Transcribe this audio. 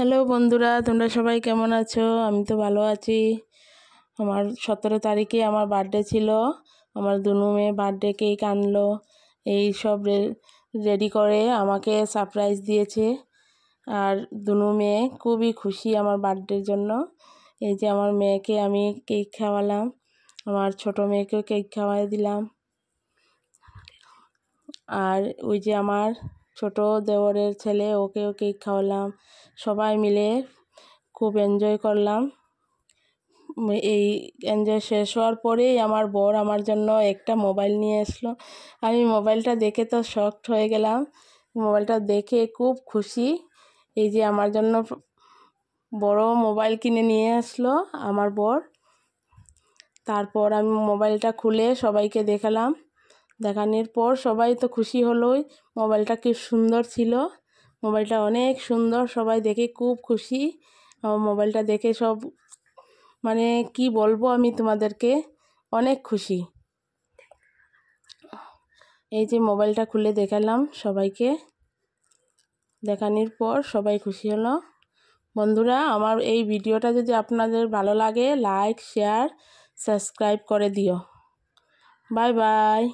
hello বন্ধুরা তোমরা সবাই কেমন আছো আমি তো ভালো আছি আমার সতেরো তারিখে আমার বার্থডে ছিল আমার দুনু মেয়ে বার্থডে কেক আনলো এই সব রেডি করে আমাকে সারপ্রাইজ দিয়েছে আর দুনু মেয়ে খুবই খুশি আমার বার্থডের জন্য এই যে আমার মেয়েকে আমি কেক খাওয়ালাম আমার ছোট মেয়েকেও কেক খাওয়াই দিলাম আর ওই যে আমার ছোট দেওরের ছেলে ওকেও কেক খাওয়ালাম সবাই মিলে খুব এনজয় করলাম এই এনজয় শেষ হওয়ার পরেই আমার বর আমার জন্য একটা মোবাইল নিয়ে আসলো আমি মোবাইলটা দেখে তো শক্ট হয়ে গেলাম মোবাইলটা দেখে খুব খুশি এই যে আমার জন্য বড় মোবাইল কিনে নিয়ে আসলো আমার বর তারপর আমি মোবাইলটা খুলে সবাইকে দেখালাম দেখানোর পর সবাই তো খুশি হলোই মোবাইলটা কি সুন্দর ছিল মোবাইলটা অনেক সুন্দর সবাই দেখে খুব খুশি মোবাইলটা দেখে সব মানে কি বলবো আমি তোমাদেরকে অনেক খুশি এই যে মোবাইলটা খুলে দেখালাম সবাইকে দেখানোর পর সবাই খুশি হলো বন্ধুরা আমার এই ভিডিওটা যদি আপনাদের ভালো লাগে লাইক শেয়ার সাবস্ক্রাইব করে দিও বাই বাই